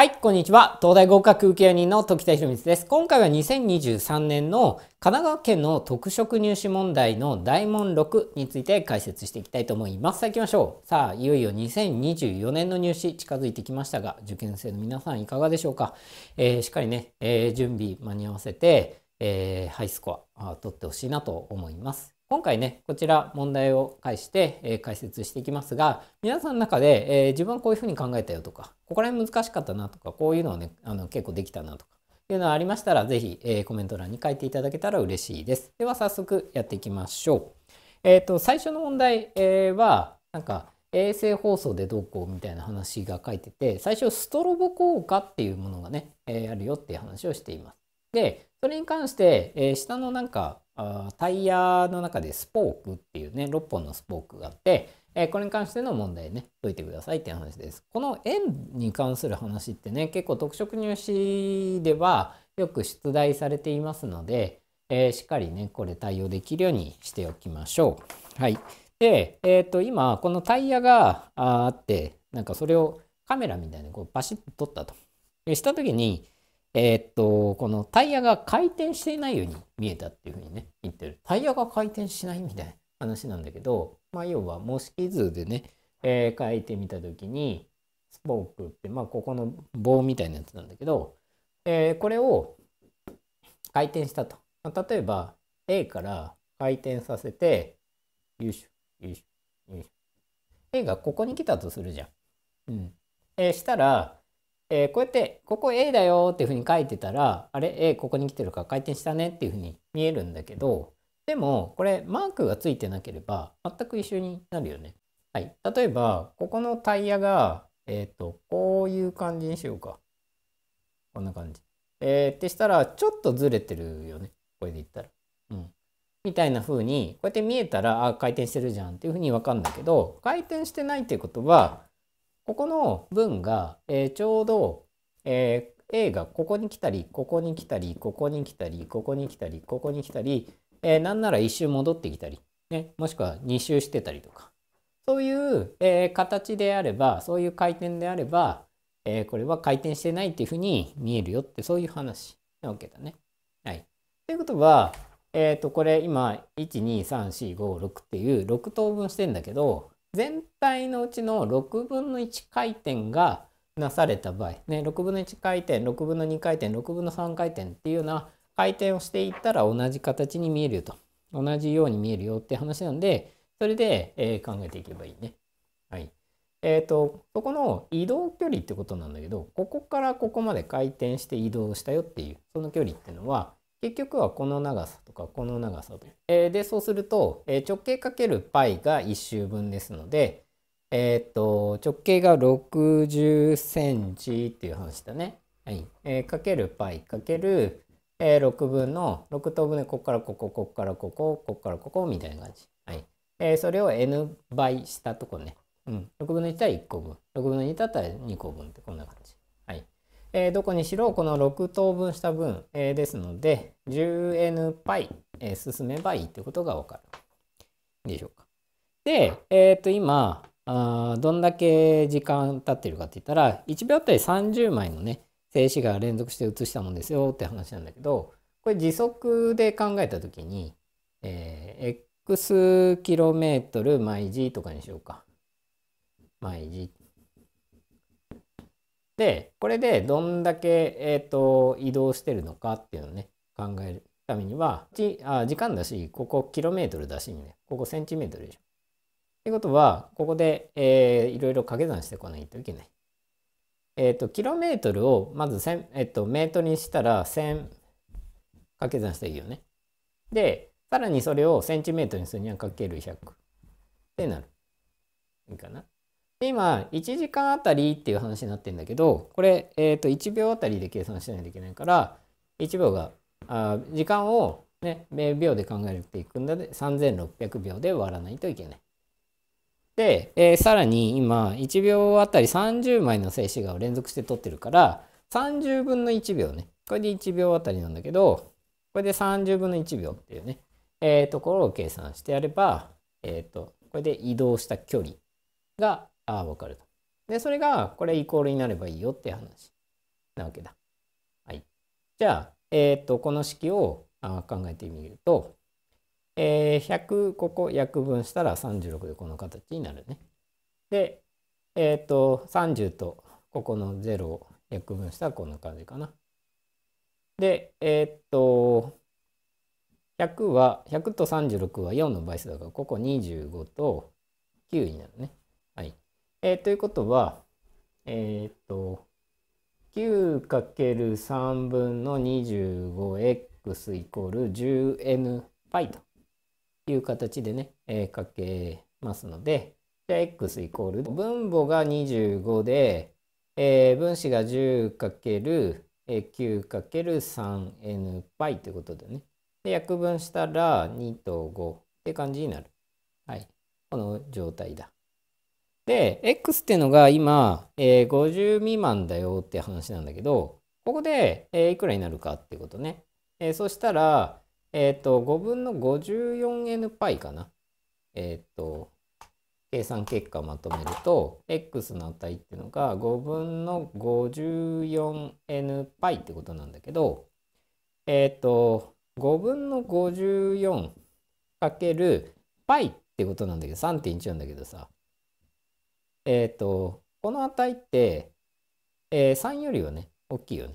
はい、こんにちは。東大合格受け人の時田博光です。今回は2023年の神奈川県の特色入試問題の大問6について解説していきたいと思います。さあ行きましょう。さあ、いよいよ2024年の入試近づいてきましたが、受験生の皆さんいかがでしょうか。えー、しっかりね、えー、準備間に合わせて、えー、ハイスコア取ってほしいなと思います。今回ね、こちら問題を介して、えー、解説していきますが、皆さんの中で、えー、自分はこういうふうに考えたよとか、ここら辺難しかったなとか、こういうのをね、あの結構できたなとか、いうのはありましたら、ぜひ、えー、コメント欄に書いていただけたら嬉しいです。では早速やっていきましょう。えっ、と、最初の問題、えは、なんか、衛星放送でどうこうみたいな話が書いてて、最初ストロボ効果っていうものがね、えあるよっていう話をしています。で、それに関して、え下のなんか、あタイヤの中でスポークっていうね、6本のスポークがあって、えー、これに関しての問題ね、解いてくださいっていう話です。この円に関する話ってね、結構特色入試ではよく出題されていますので、えー、しっかりね、これ対応できるようにしておきましょう。はい。で、えっ、ー、と、今、このタイヤがあって、なんかそれをカメラみたいにこうパシッと撮ったと。した時に、えー、っと、このタイヤが回転していないように見えたっていうふうにね、言ってる。タイヤが回転しないみたいな話なんだけど、まあ、要は模式図でね、えー、書いてみたときに、スポークって、まあ、ここの棒みたいなやつなんだけど、えー、これを回転したと。まあ、例えば、A から回転させて、よいしょ、よいしょ、よいしょ。A がここに来たとするじゃん。うん。えー、したら、えー、こうやってここ A だよっていうふうに書いてたらあれ A ここに来てるから回転したねっていうふうに見えるんだけどでもこれマークがついてなければ全く一緒になるよね。はい、例えばここのタイヤが、えーと、こういう感じにしようか。こんな感じ。えー、ってしたらちょっとずれてるよねこれでいったら。うん、みたいな風にこうやって見えたらあ回転してるじゃんっていう風にわかるんだけど回転してないっていうことはここの文が、えー、ちょうど、えー、A がここに来たり、ここに来たり、ここに来たり、ここに来たり、ここに来たり、えー、なんなら1周戻ってきたり、ね、もしくは2周してたりとか、そういう、えー、形であれば、そういう回転であれば、えー、これは回転してないっていうふうに見えるよって、そういう話なわけだね。はい。ということは、えっ、ー、と、これ今、1、2、3、4、5、6っていう6等分してんだけど、全体のうちの6分の1回転がなされた場合、ね、6分の1回転6分の2回転6分の3回転っていうような回転をしていったら同じ形に見えるよと同じように見えるよって話なんでそれで、えー、考えていけばいいね。はいえーとそこの移動距離ってことなんだけどここからここまで回転して移動したよっていうその距離っていうのは結局はこの長さとかこの長さででそうすると、直径かける π が1周分ですので、えー、っと直径が6 0ンチっていう話だね。はいえー、る π かける、6分の6等分でここからここここからここここからここみたいな感じ。はいえー、それを n 倍したとこね。うん、6分の1だったら1個分6分の2だったら2個分ってこんな感じ。えー、どこにしろこの6等分した分、えー、ですので 10nπ、えー、進めばいいってことが分かるでしょうか。で、えっと今あどんだけ時間経ってるかって言ったら1秒あたり30枚のね静止画連続して写したもんですよって話なんだけどこれ時速で考えた時に、えー、x キロメートル毎時とかにしようか毎時で、これでどんだけ、えっ、ー、と、移動してるのかっていうのをね、考えるためには、じあ時間だし、ここキロメートルだし、ね、ここセンチメートルでしょ。ってことは、ここで、えー、いろいろ掛け算してこないといけない。えっ、ー、と、キロメートルをまず1えっ、ー、と、メートルにしたら1000掛け算したらいいよね。で、さらにそれをセンチメートルにするにはかける100ってなる。いいかな。今1時間あたりっていう話になってるんだけどこれ、えー、と1秒あたりで計算しないといけないから1秒があ時間を、ね、秒で考えていくんだで3600秒で割らないといけない。で、えー、さらに今1秒あたり30枚の静止画を連続して撮ってるから30分の1秒ねこれで1秒あたりなんだけどこれで30分の1秒っていうね、えー、ところを計算してやれば、えーとこれで移動した距離がああ、わかると。で、それが、これイコールになればいいよって話なわけだ。はい。じゃあ、えっ、ー、と、この式をあ考えてみると、えー、100、ここ約分したら36でこの形になるね。で、えっ、ー、と、30とここの0を約分したらこんな感じかな。で、えっ、ー、と、100は、100と36は4の倍数だから、ここ25と9になるね。はい。えー、ということは、えっ、と、9×3 分の 25x イコール 10nπ という形でね、えー、かけますので、じゃあ x イコール、分母が25で、えー、分子が 10×9×3nπ ということでね、で約分したら2と5って感じになる。はい。この状態だ。で、X っていうのが今、えー、50未満だよって話なんだけど、ここで、えー、いくらになるかっていうことね。えー、そしたら、えっ、と、5分の 54nπ かな。えっ、と、計算結果をまとめると、x の値っていうのが5分の 54nπ ってことなんだけど、えっ、ー、と、5分の 54× パイってことなんだけど、3.1なんだけどさ、えっ、ー、と、この値って、えー、3よりはね、大きいよね。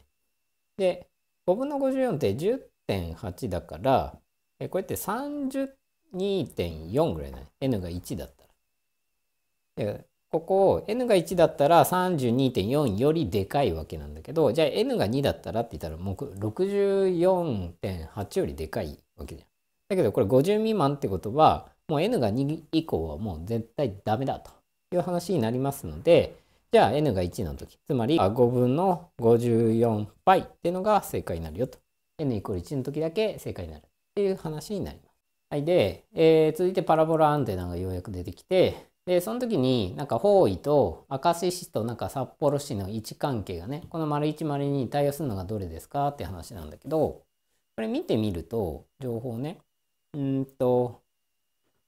で、5分の54って10.8だから、えー、こうやって32.4ぐらいだね。n が1だったら。でここ、n が1だったら32.4よりでかいわけなんだけど、じゃあ n が2だったらって言ったら、もう64.8よりでかいわけじゃん。だけどこれ50未満ってことは、もう n が2以降はもう絶対ダメだと。という話になりますので、じゃあ n が1の時、つまり5分の54 π っていうのが正解になるよと。n イコール1の時だけ正解になるっていう話になります。はい、で、えー、続いてパラボラアンテナがようやく出てきて、で、その時になんか方位と明石市となんか札幌市の位置関係がね、この丸1 0に対応するのがどれですかって話なんだけど、これ見てみると、情報ね、うんと、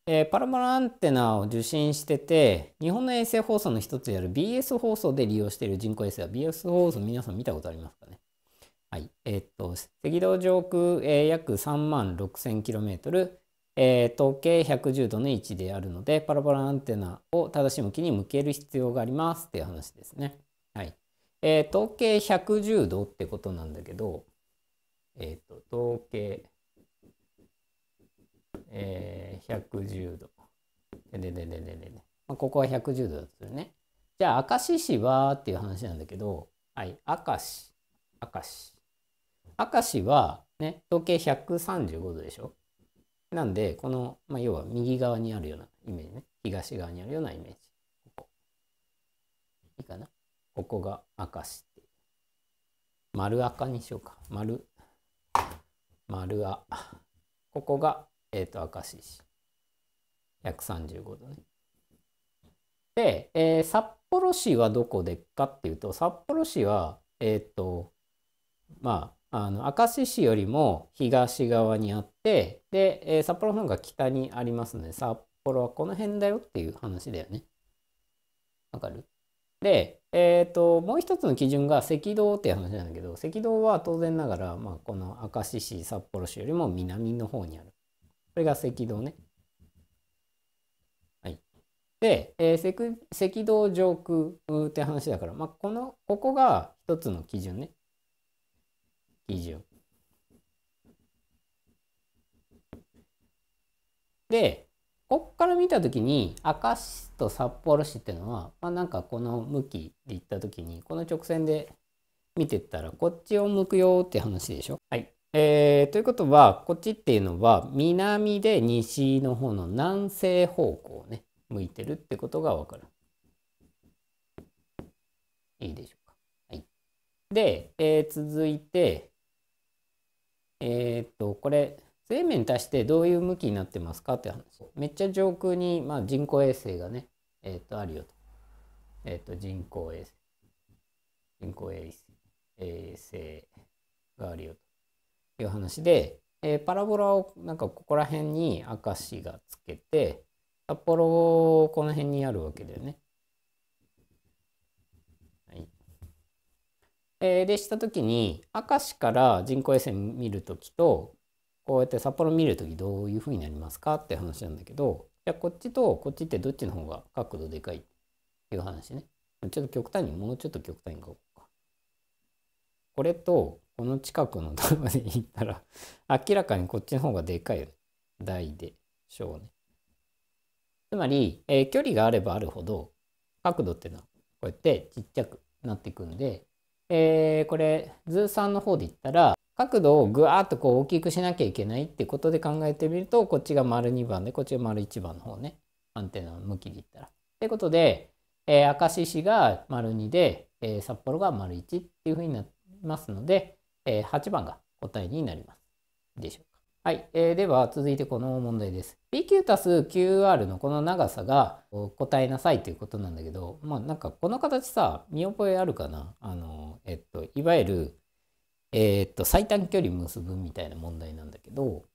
えー、パラボラアンテナを受信してて、日本の衛星放送の一つである BS 放送で利用している人工衛星は、BS 放送皆さん見たことありますかねはい。えー、っと、赤道上空、えー、約3万 6000km、えー、統計110度の位置であるので、パラボラアンテナを正しい向きに向ける必要がありますっていう話ですね。はい。えー、統計110度ってことなんだけど、えっと、統計、えー、110度。ででででででまあ、ここは110度ですよね。じゃあ、明石市はっていう話なんだけど、はい、明石、明石。明石は、ね、時計135度でしょなんで、この、まあ、要は右側にあるようなイメージね。東側にあるようなイメージ。ここ。いいかなここが明石って。丸赤にしようか。丸、丸あ。ここがえっ、ー、と、明石市。135度ね。で、えー、札幌市はどこでかっていうと、札幌市は、えっ、ー、と、まあ、あの、明石市よりも東側にあって、で、えー、札幌の方が北にありますので、札幌はこの辺だよっていう話だよね。わかるで、えっ、ー、と、もう一つの基準が赤道っていう話なんだけど、赤道は当然ながら、まあ、この明石市、札幌市よりも南の方にある。これが赤道ね。はい。で、えー、赤道上空って話だから、まあ、この、ここが一つの基準ね。基準。で、ここから見た時に明石市と札幌市っていうのは、まあ、なんかこの向きで行った時にこの直線で見てったらこっちを向くよって話でしょ。はいえー、ということはこっちっていうのは南で西の方の南西方向ね向いてるってことが分かる。いいでしょうか。はい、で、えー、続いてえー、っとこれ生命に対してどういう向きになってますかって話めっちゃ上空に、まあ、人工衛星がね、えー、っとあるよと。えー、っと人工衛星人工衛星があるよと。ていう話で、えー、パラボラをなんかここら辺に明石がつけて札幌をこの辺にあるわけだよね。はいえー、でした時に明石から人工衛星見る時とこうやって札幌見る時どういうふうになりますかって話なんだけどじゃあこっちとこっちってどっちの方が角度でかいっていう話ね。ちょっと極端にもうちょっと極端に書こうか。これとこの近くのとこで行ったら、明らかにこっちの方がでかいよね。大でうね。つまり、えー、距離があればあるほど、角度っていうのはこうやってちっちゃくなっていくんで、えー、これ、図3の方で言ったら、角度をぐわーっとこう大きくしなきゃいけないってことで考えてみると、こっちが丸2番で、こっちが丸1番の方ね。アンテナの向きで言ったら。ってことで、えー、明石市が丸2で、えー、札幌が丸1っていうふうになりますので、えー、8番が答えになります。でしょうか。はい、えー、では続いてこの問題です。PQ たす QR のこの長さが答えなさいということなんだけど、まあなんかこの形さ、見覚えあるかなあの、えっと、いわゆる、えー、っと、最短距離結ぶみたいな問題なんだけど、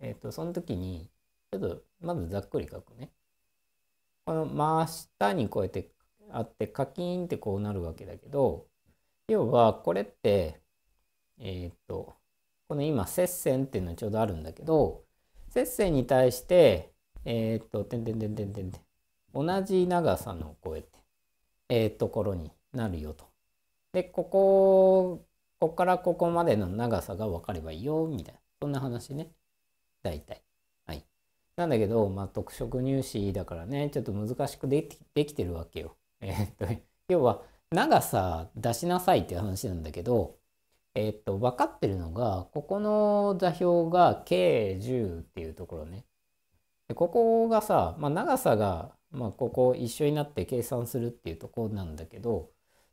えっと、その時に、ちょっとまずざっくり書くね。この真下にこうやってあってカキーンってこうなるわけだけど、要はこれってえー、っと、この今、接線っていうのはちょうどあるんだけど、接線に対して、えー、っと、てんてんてんてんてんてん、同じ長さのこうやって、えー、ところになるよと。で、ここ、ここからここまでの長さが分かればいいよ、みたいな、そんな話ね。大体。はい。なんだけど、まあ、特色入試だからね、ちょっと難しくできできてるわけよ。えっと、要は、長さ出しなさいっていう話なんだけど、えっと、分かってるのが、ここの座標が K10 っていうところね。でここがさ、まあ、長さが、まあ、ここ一緒になって計算するっていうところなんだけど、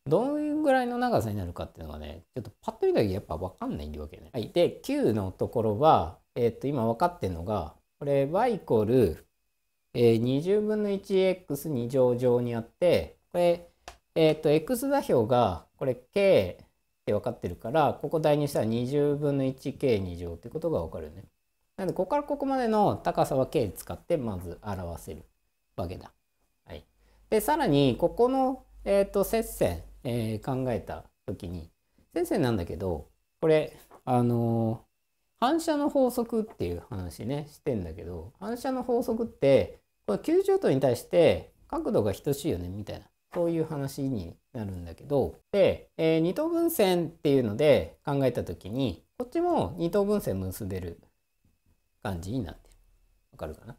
どんぐらいの長さになるかっていうのがね、ちょっとパッと見た時やっぱ分かんないわけね。はい。で、Q のところは、えっ、ー、と、今分かってるのが、これ y イコール、えー、20分の 1x2 乗上にあって、これ、えっ、ー、と、x 座標が、これ k、って分かってるからここ代入したら20分の 1k2 乗ってことが分かるよね。なのでここからここまでの高さは k 使ってまず表せるわけだ。はい、でさらにここの、えーと、と接線、えー、考えた時に接線なんだけどこれあのー、反射の法則っていう話ねしてんだけど反射の法則ってこれ90度に対して角度が等しいよねみたいなそういう話になるんだけどで、えー、二等分線っていうので考えた時にこっちも二等分線結べる感じになってる。わかるかな、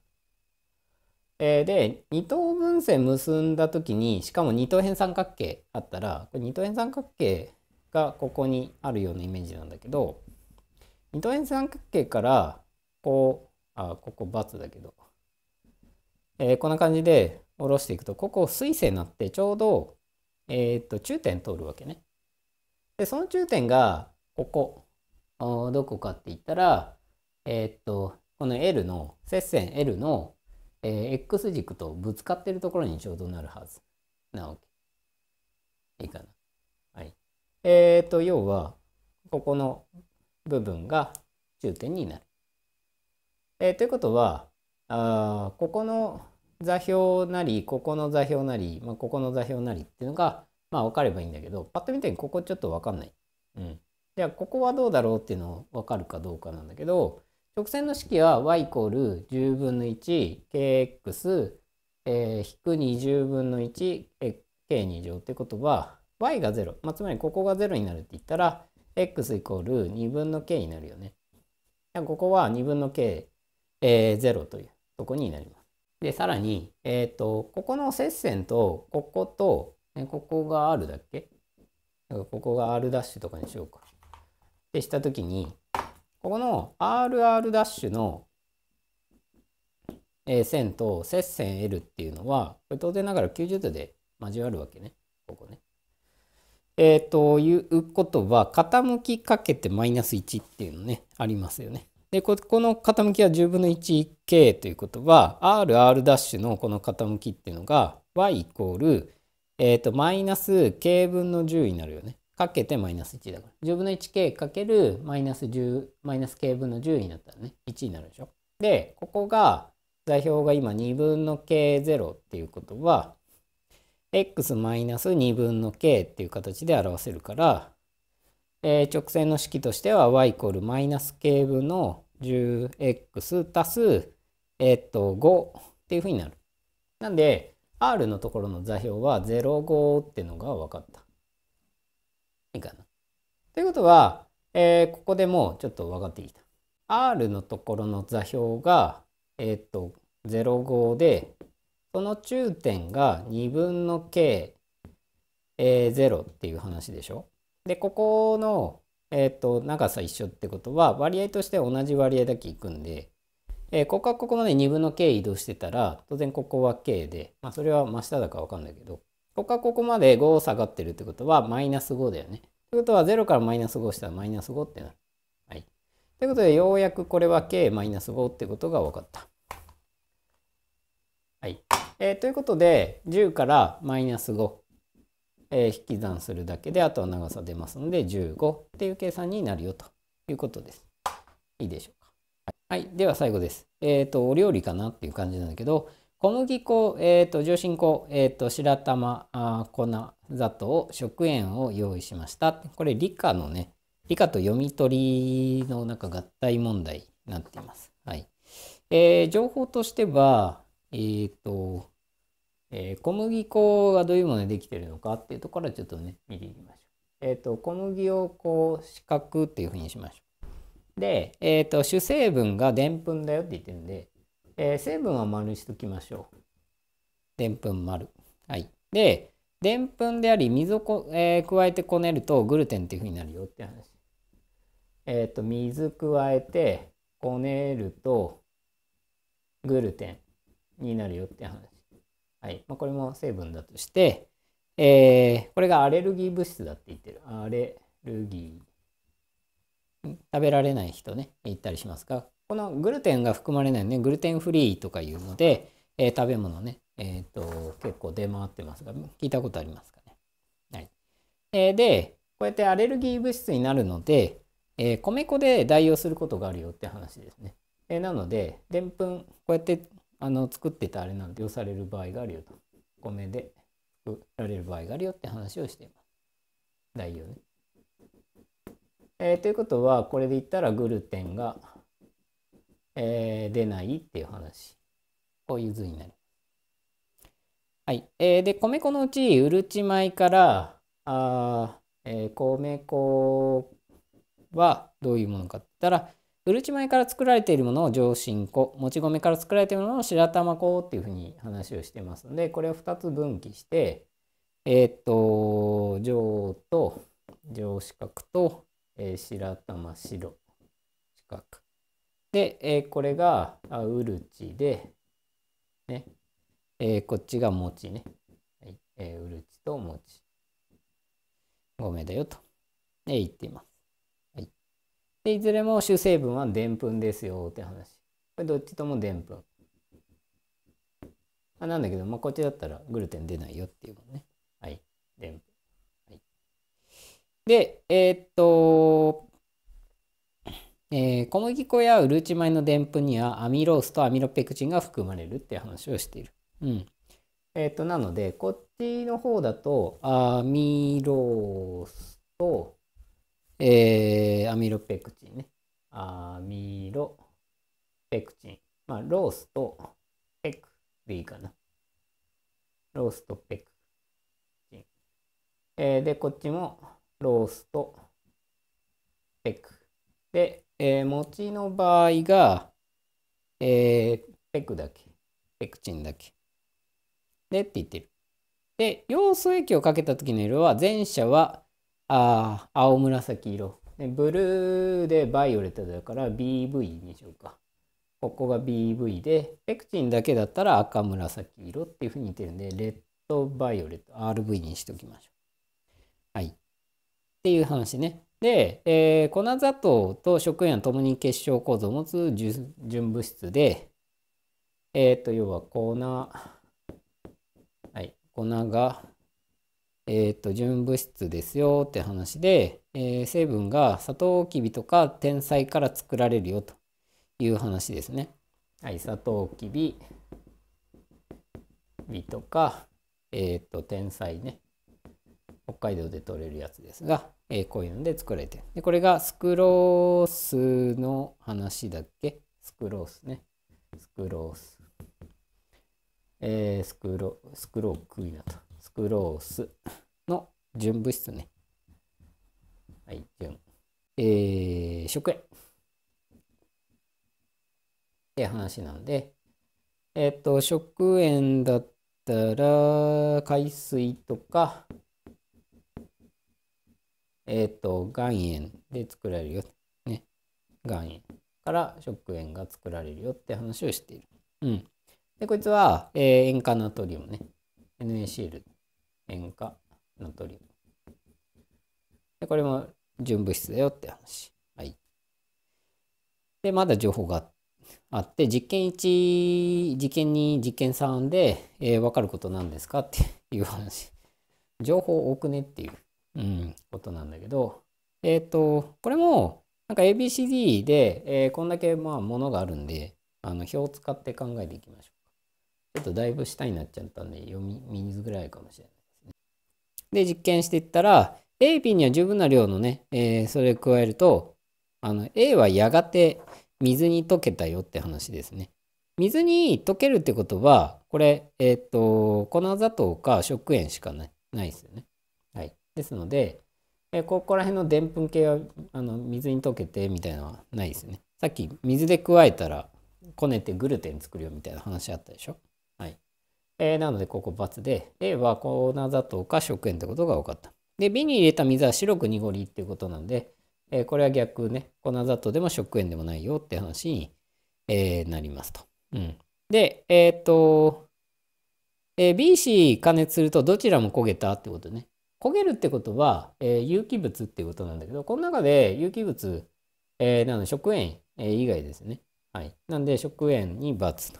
えー、で二等分線結んだ時にしかも二等辺三角形あったらこれ二等辺三角形がここにあるようなイメージなんだけど二等辺三角形からこうあここ×だけど、えー、こんな感じで下ろしていくとここ水星になってちょうど、えー、っと中点通るわけね。でその中点がここどこかって言ったらえー、っとこの L の接線 L の、えー、X 軸とぶつかってるところにちょうどなるはずなわけ。いいかな。はい。えー、っと要はここの部分が中点になる。えー、ということはあここの座標なりここの座標なり、まあ、ここの座標なりっていうのがまあ分かればいいんだけどパッと見てここちょっと分かんない。うん、じゃあここはどうだろうっていうのを分かるかどうかなんだけど直線の式は y イコール10分の 1kx え引く20分の 1k2 乗ってことは y が0、まあ、つまりここが0になるって言ったら x イコール2分の k になるよね。ここは2分の k0、えー、というとこになります。で、さらに、えっ、ー、と、ここの接線と、ここと、ね、ここが R だっけここが R' とかにしようか。ってしたときに、ここの RR' の線と接線 L っていうのは、これ当然ながら90度で交わるわけね。ここね。えー、ということは、傾きかけてマイナス1っていうのね、ありますよね。でここの傾きは10分の 1k ということは rr' のこの傾きっていうのが y イコール、えっ、ー、とマイナス k 分の10になるよね。かけてマイナス1だから。10分の 1k かけるマイナス10、マイナス k 分の10になったらね、1になるでしょ。で、ここが、座標が今2分の k0 っていうことは、x マイナス2分の k っていう形で表せるから、え直線の式としては y イコールマイナス k 分の 10x 足す、えっと、5っていうふうになる。なんで、r のところの座標は05っていうのが分かった。いいかな。ということは、えー、ここでもうちょっと分かってきた。r のところの座標が、えっと、05で、その中点が2分の k、えー、0っていう話でしょ。で、ここのえっ、ー、と、長さ一緒ってことは、割合として同じ割合だけいくんで、えー、ここはここまで2分の k 移動してたら、当然ここは k で、まあ、それは真下だかわかんないけど、ここはここまで5下がってるってことは、マイナス5だよね。ということは、0からマイナス5したらマイナス5ってなる。はい。ということで、ようやくこれは k マイナス5ってことが分かった。はい。えー、ということで、10からマイナス5。えー、引き算するだけであとは長さ出ますので15っていう計算になるよということです。いいでしょうか。はい、では最後です。えっ、ー、とお料理かなっていう感じなんだけど小麦粉、えっ、ー、と上新粉、えっ、ー、と白玉あ粉砂糖食塩を用意しました。これ理科のね理科と読み取りのなんか合体問題になっています。はい。えー、情報としては、えっ、ー、と、えー、小麦粉がどういうものでできてるのかっていうところをちょっとね見ていきましょう。えっ、ー、と小麦をこう四角っていうふうにしましょう。で、えっ、ー、と主成分がでんぷんだよって言ってるんで、え成分は丸にしときましょう。でんぷん丸。はい。で、でんぷんであり水をこ、え加えてこねるとグルテンっていうふうになるよって話。えっ、と水加えてこねるとグルテンになるよって話。はいまあ、これも成分だとして、えー、これがアレルギー物質だって言ってる。アレルギー。食べられない人ね、言ったりしますが、このグルテンが含まれないね、グルテンフリーとかいうので、えー、食べ物ね、えっ、ー、と、結構出回ってますが、聞いたことありますかね。はい。えー、で、こうやってアレルギー物質になるので、え米粉で代用することがあるよって話ですね。えなので、でんぷん、こうやってあの作ってたあれなんてよされる場合があるよと。米で作られる場合があるよって話をしています。代用ね。えー、ということはこれで言ったらグルテンが、えー、出ないっていう話。こういう図になる。はい。えー、で米粉のうちうるち米からあ、えー、米粉はどういうものかって言ったらうるち米から作られているものを上新粉もち米から作られているものを白玉粉っていうふうに話をしてますのでこれを2つ分岐してえー、っと上と上四角と、えー、白玉白四角で、えー、これがうるちで、ねえー、こっちが餅ね、うるちと餅ち米だよと、言っています。でいずれも主成分はでんぷんですよって話。これどっちともでんぷん。あなんだけど、まあ、こっちだったらグルテン出ないよっていうもんね。はい。でんぷん。はい、で、えー、っと、えー、小麦粉やうるち米のでんぷんにはアミロースとアミロペクチンが含まれるって話をしている。うん。えっと、なので、こっちの方だと、アミロースと、えー、アミロペクチンね。アミロペクチン。まあ、ロースとペクでいいかな。ロースとペクチン。えー、で、こっちもロースとペク。で、えー、餅の場合が、えー、ペクだけ。ペクチンだけ。でって言ってる。で、要素液をかけた時の色は前者はああ、青紫色。で、ブルーでバイオレットだから BV にしようか。ここが BV で、ペクチンだけだったら赤紫色っていうふうに似てるんで、レッドバイオレット、RV にしておきましょう。はい。っていう話ね。で、えー、粉砂糖と食塩は共に結晶構造を持つ純物質で、えっ、ー、と、要は粉、はい、粉がえっ、ー、と、純物質ですよって話で、えー、成分がサトウキビとか天才から作られるよという話ですね。はい、サトウキビ、ビとか、えっ、ー、と、天才ね。北海道で取れるやつですが、えー、こういうので作られてで、これがスクロースの話だっけスクロースね。スクロース。えー、スクロ、スクロークイナと。スクロースの純物質ね。はい、純。えー、食塩。って話なので、えっ、ー、と、食塩だったら、海水とか、えっ、ー、と、岩塩で作られるよ。ね。岩塩から食塩が作られるよって話をしている。うん。で、こいつは、えー、塩化ナトリウムね。NaCl 塩化ナトリウム。で、これも純物質だよって話。はい。で、まだ情報があって、実験1、実験2、実験3で、えー、分かることなんですかっていう話。情報多くねっていう、うん、ことなんだけど、えっ、ー、と、これも、なんか ABCD で、えー、こんだけまあものがあるんで、あの表を使って考えていきましょうちょっとだいぶ下になっちゃったんで、読み水ぐらいかもしれない。で、実験していったら、A、B には十分な量のね、えー、それを加えると、あの、A はやがて水に溶けたよって話ですね。水に溶けるってことは、これ、えっ、と、粉砂糖か食塩しかないないですよね。はい。ですので、えー、ここら辺のでんぷん系はあの水に溶けてみたいなのはないですよね。さっき水で加えたらこねてグルテン作るよみたいな話あったでしょ。えー、なのでここ×で A は粉砂糖か食塩ってことが分かった。で B に入れた水は白く濁りっていうことなんで、えー、これは逆ね粉砂糖でも食塩でもないよって話に、えー、なりますと。うん、でえっ、と、えー、BC 加熱するとどちらも焦げたってことね。焦げるってことは、えー、有機物っていうことなんだけどこの中で有機物、えー、なの食塩、えー、以外ですね。はい。なんで食塩に×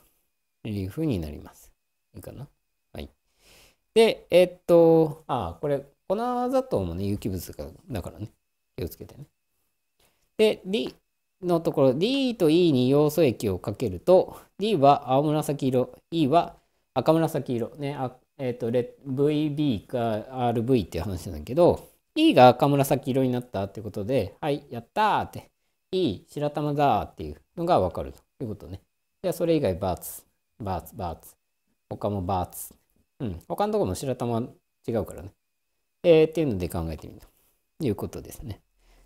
というふうになります。いいかな。はい。で、えっと、あ、これ、粉砂糖もね、有機物だからね、気をつけてね。で、D のところ、D と E に要素液をかけると、D は青紫色、E は赤紫色、ね、あえっ、と、VB か RV っていう話なんだけど、E が赤紫色になったってことで、はい、やったーって、E、白玉だーっていうのがわかるということね。じゃあ、それ以外、バーツ、バーツ、バーツ。他もバーツ。うん。他のとこも白玉違うからね。えー、っていうので考えてみるということですね。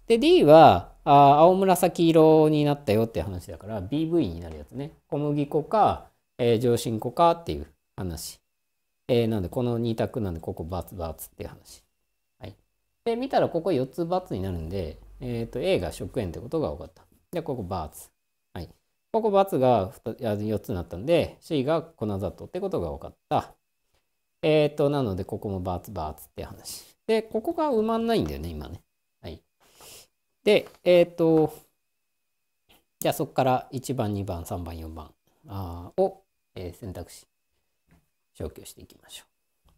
で、D はあ青紫色になったよって話だから BV になるやつね。小麦粉か、えー、上新粉かっていう話。えー、なんでこの2択なんでここバツバツっていう話。はい。で、見たらここ4つバツになるんで、えっ、ー、と A が食塩ってことが分かった。じゃあここバツ。ここ×が4つになったんで、C が粉砂糖ってことが分かった。えっ、ー、と、なので、ここも×、×って話。で、ここが埋まんないんだよね、今ね。はい。で、えっ、ー、と、じゃあそこから1番、2番、3番、4番あを、えー、選択肢、消去していきましょ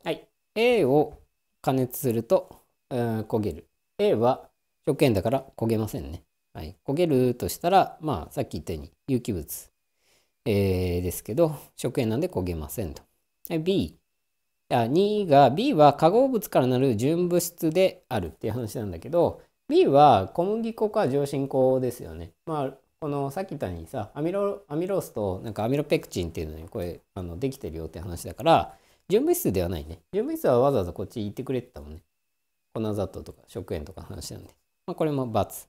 う。はい。A を加熱すると、うん、焦げる。A は食塩だから焦げませんね。はい、焦げるとしたら、まあ、さっき言ったように有機物、えー、ですけど、食塩なんで焦げませんと。B、あ2が、B は化合物からなる純物質であるっていう話なんだけど、B は小麦粉か上新粉ですよね。まあ、このさっき言ったようにさ、アミロアミロースとなんかアミロペクチンっていうのにこれあのできてるよって話だから、純物質ではないね。純物質はわざわざこっち行ってくれてたもんね。粉砂糖とか食塩とかの話なんで。まあ、これも×。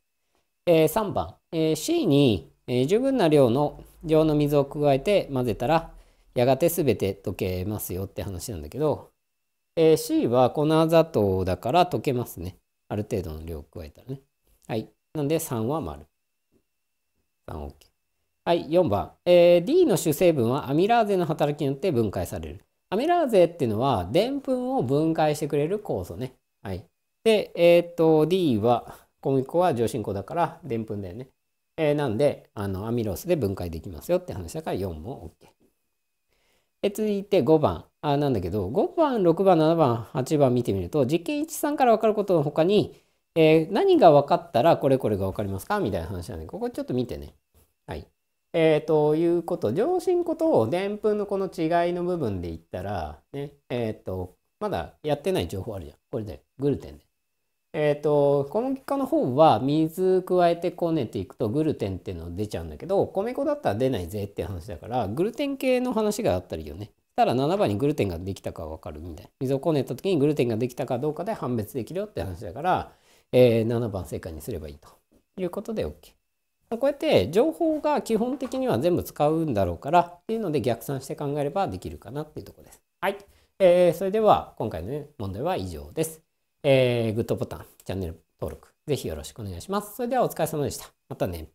えー、3番、えー、C に、えー、十分な量の量の水を加えて混ぜたらやがて全て溶けますよって話なんだけど、えー、C は粉砂糖だから溶けますね。ある程度の量を加えたらね。はい。なんで3は丸。3OK。はい、4番、えー、D の主成分はアミラーゼの働きによって分解される。アミラーゼっていうのはでんぷんを分解してくれる酵素ね。はい。で、えっ、ー、と、D は小麦粉は上新粉だからでんぷんだよね。えー、なんであのアミロースで分解できますよって話だから4も OK。え続いて5番あなんだけど5番6番7番8番見てみると実験13から分かることの他に、えー、何が分かったらこれこれが分かりますかみたいな話なんでここちょっと見てね。はい。えー、ということ上新粉とでんぷんのこの違いの部分で言ったらねえっ、ー、とまだやってない情報あるじゃんこれでグルテンで。えっ、ー、と、小麦粉の方は水加えてこねていくとグルテンっていうの出ちゃうんだけど、米粉だったら出ないぜって話だから、グルテン系の話があったりよね。たら7番にグルテンができたかわかるみたいな。水をこねた時にグルテンができたかどうかで判別できるよって話だから、えー、7番正解にすればいいということで OK。こうやって情報が基本的には全部使うんだろうからっていうので逆算して考えればできるかなっていうとこです。はい。えー、それでは今回の、問題は以上です。えー、グッドボタン、チャンネル登録、ぜひよろしくお願いします。それではお疲れ様でした。またね。